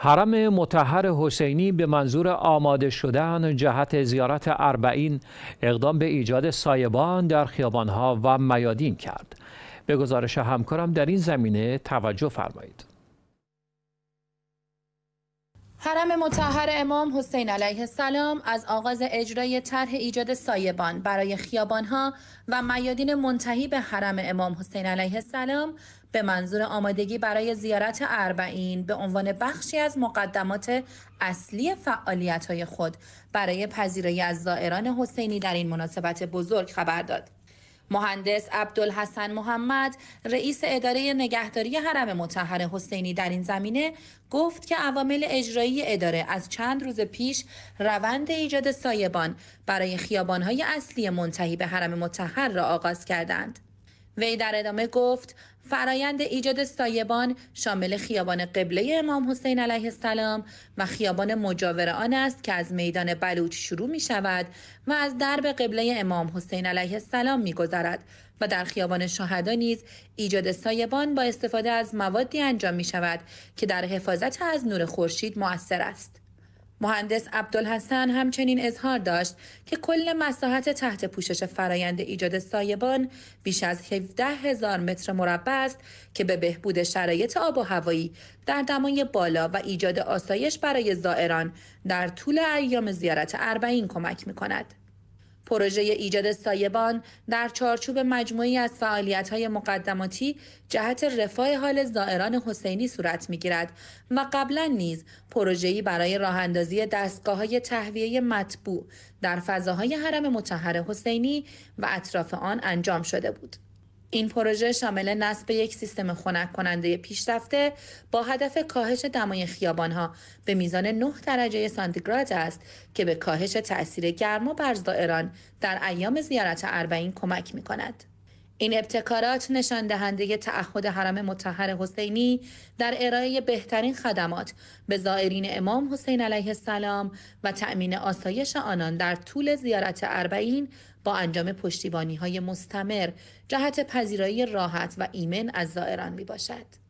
حرم متحر حسینی به منظور آماده شدن جهت زیارت اربعین اقدام به ایجاد سایبان در خیابانها و میادین کرد. به گزارش همکارم در این زمینه توجه فرمایید. حرم متحر امام حسین علیه السلام از آغاز اجرای طرح ایجاد سایبان برای خیابانها و میادین منتهی به حرم امام حسین علیه السلام به منظور آمادگی برای زیارت اربعین به عنوان بخشی از مقدمات اصلی فعالیت خود برای پذیرایی از زائران حسینی در این مناسبت بزرگ خبر داد. مهندس عبدالحسن محمد رئیس اداره نگهداری حرم متحر حسینی در این زمینه گفت که عوامل اجرایی اداره از چند روز پیش روند ایجاد سایبان برای خیابانهای اصلی منتهی به حرم متحر را آغاز کردند. وی در ادامه گفت فرایند ایجاد سایبان شامل خیابان قبله امام حسین علیه السلام و خیابان مجاور آن است که از میدان بلوچ شروع می شود و از درب قبله امام حسین علیه السلام می گذارد و در خیابان شهدا نیز ایجاد سایبان با استفاده از موادی انجام می شود که در حفاظت از نور خورشید مؤثر است. مهندس عبدالحسن همچنین اظهار داشت که کل مساحت تحت پوشش فرایند ایجاد سایبان بیش از 17 هزار متر مربع است که به بهبود شرایط آب و هوایی در دمای بالا و ایجاد آسایش برای زائران در طول ایام زیارت اربعین کمک می کند. پروژه ایجاد سایبان در چارچوب مجموعی از فعالیت‌های مقدماتی جهت رفاه حال زائران حسینی صورت گیرد و قبلا نیز پروژه‌ای برای راه دستگاه های تهویه مطبوع در فضاهای حرم متحر حسینی و اطراف آن انجام شده بود. این پروژه شامل نصب یک سیستم خنک کننده پیشرفته با هدف کاهش دمای خیابانها به میزان 9 درجه سانتیگراد است که به کاهش تاثیر گرما بر زائران در ایام زیارت اربعین کمک می کند. این ابتکارات نشان دهنده تعهد حرم مطهر حسینی در ارائه بهترین خدمات به زائرین امام حسین علیه السلام و تأمین آسایش آنان در طول زیارت اربعین با انجام پشتیبانی های مستمر جهت پذیرایی راحت و ایمن از زائران می باشد.